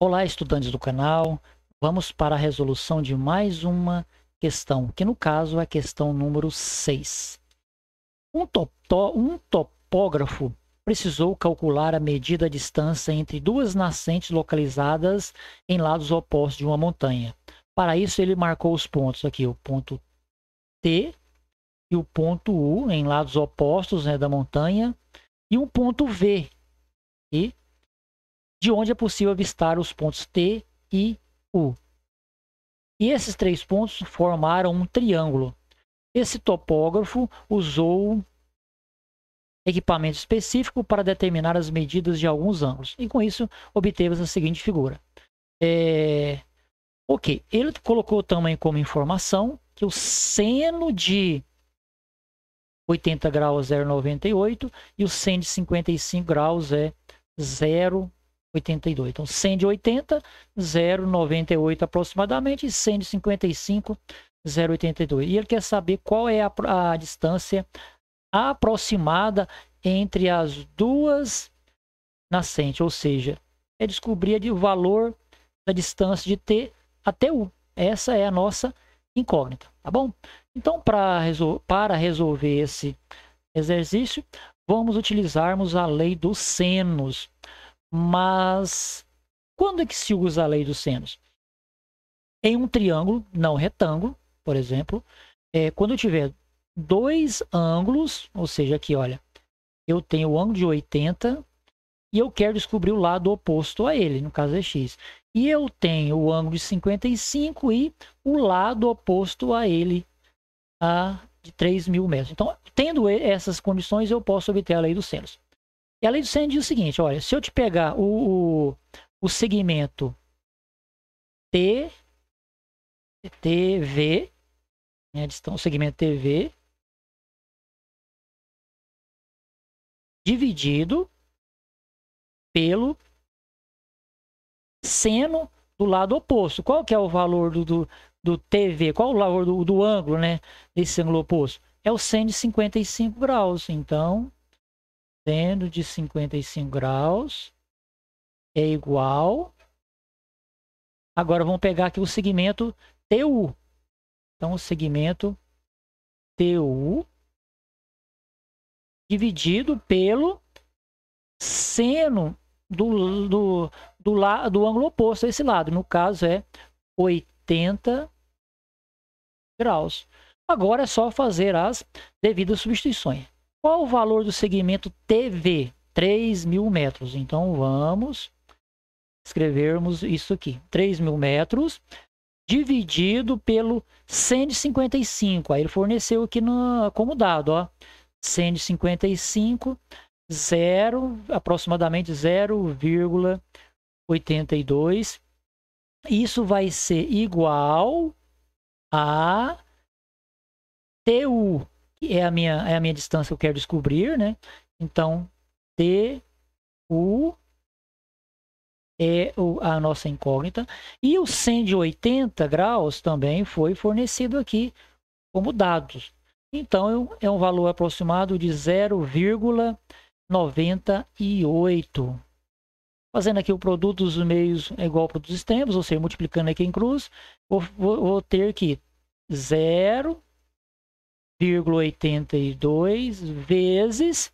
Olá, estudantes do canal. Vamos para a resolução de mais uma questão, que no caso é a questão número 6. Um, top, um topógrafo precisou calcular a medida a distância entre duas nascentes localizadas em lados opostos de uma montanha. Para isso, ele marcou os pontos aqui, o ponto T e o ponto U, em lados opostos né, da montanha, e um ponto V, e de onde é possível avistar os pontos T e U. E esses três pontos formaram um triângulo. Esse topógrafo usou equipamento específico para determinar as medidas de alguns ângulos. E com isso, obteve a seguinte figura. É... Ok, ele colocou também como informação que o seno de 80 graus é 0,98 e o seno de 55 graus é 0 82. Então, 180, 0,98 aproximadamente, e 155, 0,82. E ele quer saber qual é a, a distância aproximada entre as duas nascentes, ou seja, é descobrir o valor da distância de T até U. Essa é a nossa incógnita, tá bom? Então, para resol para resolver esse exercício, vamos utilizarmos a lei dos senos. Mas quando é que se usa a lei dos senos? Em um triângulo, não retângulo, por exemplo, é, quando eu tiver dois ângulos, ou seja, aqui, olha, eu tenho o ângulo de 80 e eu quero descobrir o lado oposto a ele, no caso é x. E eu tenho o ângulo de 55 e o lado oposto a ele, a de 3 mil metros. Então, tendo essas condições, eu posso obter a lei dos senos. E a lei do Senna diz o seguinte: olha, se eu te pegar o, o, o segmento T, TV, né, então, o segmento TV, dividido pelo seno do lado oposto. Qual que é o valor do, do, do TV? Qual o valor do, do ângulo, né? Desse ângulo oposto? É o seno de 55 graus. Então, seno de 55 graus é igual. Agora vamos pegar aqui o segmento TU. Então, o segmento TU dividido pelo seno do, do, do, la, do ângulo oposto a esse lado. No caso, é 80 graus. Agora é só fazer as devidas substituições. Qual o valor do segmento TV? 3 mil metros. Então, vamos escrevermos isso aqui. 3 mil metros dividido pelo 155. Aí ele forneceu aqui no, como dado, ó. 155, 0, aproximadamente 0,82. Isso vai ser igual a TU, é a minha, é a minha distância que eu quero descobrir, né? Então, T, U é a nossa incógnita. E o 180 graus também foi fornecido aqui como dados. Então, é um é valor aproximado de 0,98. Fazendo aqui o produto dos meios é igual ao produto dos extremos, ou seja, multiplicando aqui em cruz, vou, vou, vou ter que 0 0,82 vezes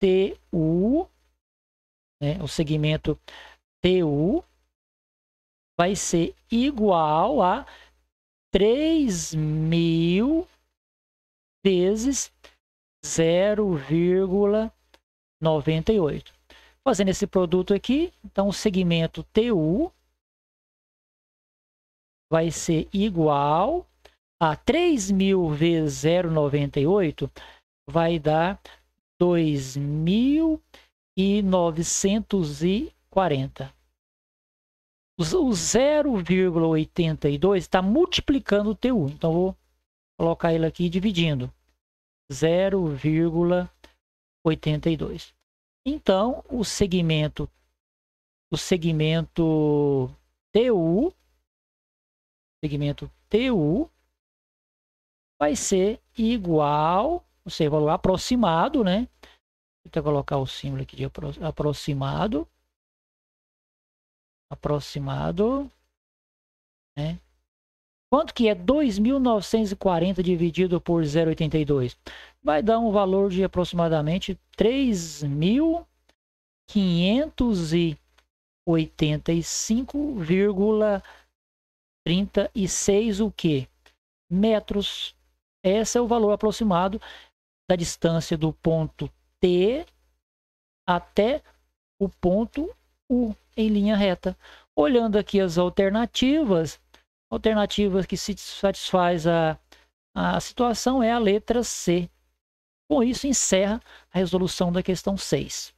TU, né, o segmento TU, vai ser igual a 3.000 vezes 0,98. Fazendo esse produto aqui, então o segmento TU vai ser igual a 3.000 vezes 0,98 vai dar 2.940. O 0,82 está multiplicando o T1. Então, vou colocar ele aqui dividindo. 0,82. Então, o segmento, o segmento TU, segmento TU vai ser igual, ou seja, valor aproximado, né? Vou eu colocar o símbolo aqui de aproximado. Aproximado. Né? Quanto que é 2.940 dividido por 0,82? Vai dar um valor de aproximadamente 3.585,36 o que? Metros esse é o valor aproximado da distância do ponto T até o ponto U em linha reta. Olhando aqui as alternativas, alternativas que se satisfaz a, a situação é a letra C. Com isso, encerra a resolução da questão 6.